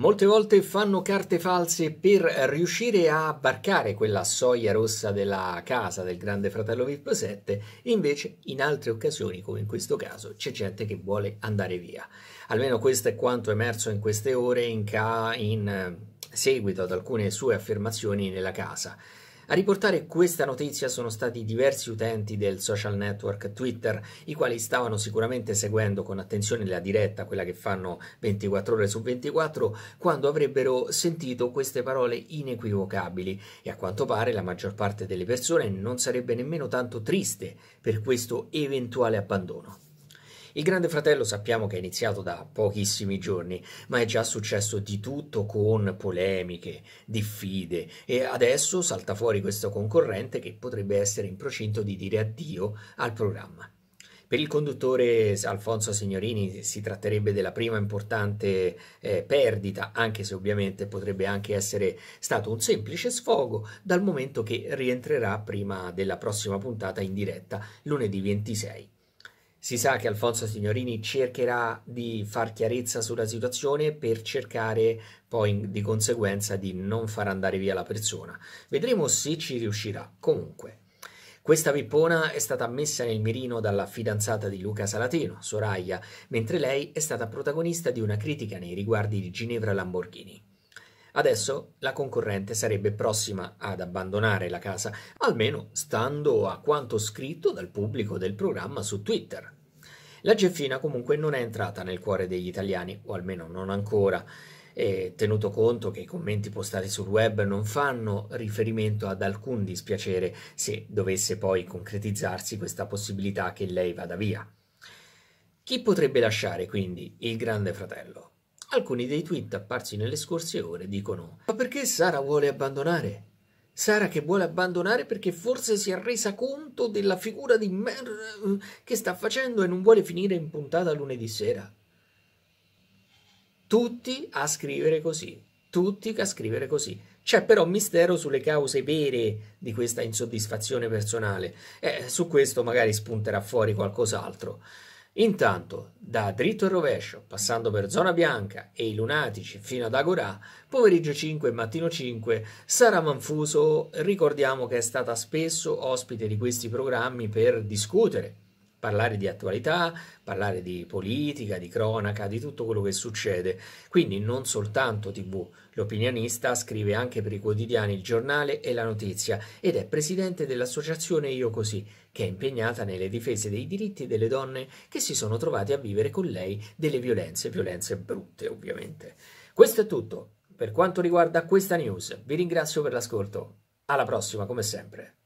Molte volte fanno carte false per riuscire a barcare quella soglia rossa della casa del grande fratello VIP 7, invece in altre occasioni, come in questo caso, c'è gente che vuole andare via. Almeno questo è quanto è emerso in queste ore in, in eh, seguito ad alcune sue affermazioni nella casa. A riportare questa notizia sono stati diversi utenti del social network Twitter, i quali stavano sicuramente seguendo con attenzione la diretta, quella che fanno 24 ore su 24, quando avrebbero sentito queste parole inequivocabili e a quanto pare la maggior parte delle persone non sarebbe nemmeno tanto triste per questo eventuale abbandono. Il Grande Fratello sappiamo che è iniziato da pochissimi giorni, ma è già successo di tutto con polemiche, diffide e adesso salta fuori questo concorrente che potrebbe essere in procinto di dire addio al programma. Per il conduttore Alfonso Signorini si tratterebbe della prima importante eh, perdita, anche se ovviamente potrebbe anche essere stato un semplice sfogo, dal momento che rientrerà prima della prossima puntata in diretta lunedì 26. Si sa che Alfonso Signorini cercherà di far chiarezza sulla situazione per cercare poi di conseguenza di non far andare via la persona. Vedremo se ci riuscirà. Comunque, questa pippona è stata messa nel mirino dalla fidanzata di Luca Salatino, Soraya, mentre lei è stata protagonista di una critica nei riguardi di Ginevra Lamborghini. Adesso la concorrente sarebbe prossima ad abbandonare la casa, almeno stando a quanto scritto dal pubblico del programma su Twitter. La Geffina comunque non è entrata nel cuore degli italiani, o almeno non ancora, e tenuto conto che i commenti postati sul web non fanno riferimento ad alcun dispiacere se dovesse poi concretizzarsi questa possibilità che lei vada via. Chi potrebbe lasciare quindi il Grande Fratello? Alcuni dei tweet apparsi nelle scorse ore dicono Ma perché Sara vuole abbandonare? Sara che vuole abbandonare perché forse si è resa conto della figura di merda mm, che sta facendo e non vuole finire in puntata lunedì sera. Tutti a scrivere così, tutti a scrivere così. C'è però mistero sulle cause vere di questa insoddisfazione personale. Eh, su questo magari spunterà fuori qualcos'altro. Intanto, da dritto e rovescio, passando per zona bianca e i lunatici fino ad Agorà, pomeriggio 5 e mattino 5, Sara Manfuso ricordiamo che è stata spesso ospite di questi programmi per discutere parlare di attualità, parlare di politica, di cronaca, di tutto quello che succede. Quindi non soltanto TV, l'opinionista scrive anche per i quotidiani il giornale e la notizia ed è presidente dell'associazione Io Così, che è impegnata nelle difese dei diritti delle donne che si sono trovate a vivere con lei delle violenze, violenze brutte ovviamente. Questo è tutto per quanto riguarda questa news. Vi ringrazio per l'ascolto. Alla prossima come sempre.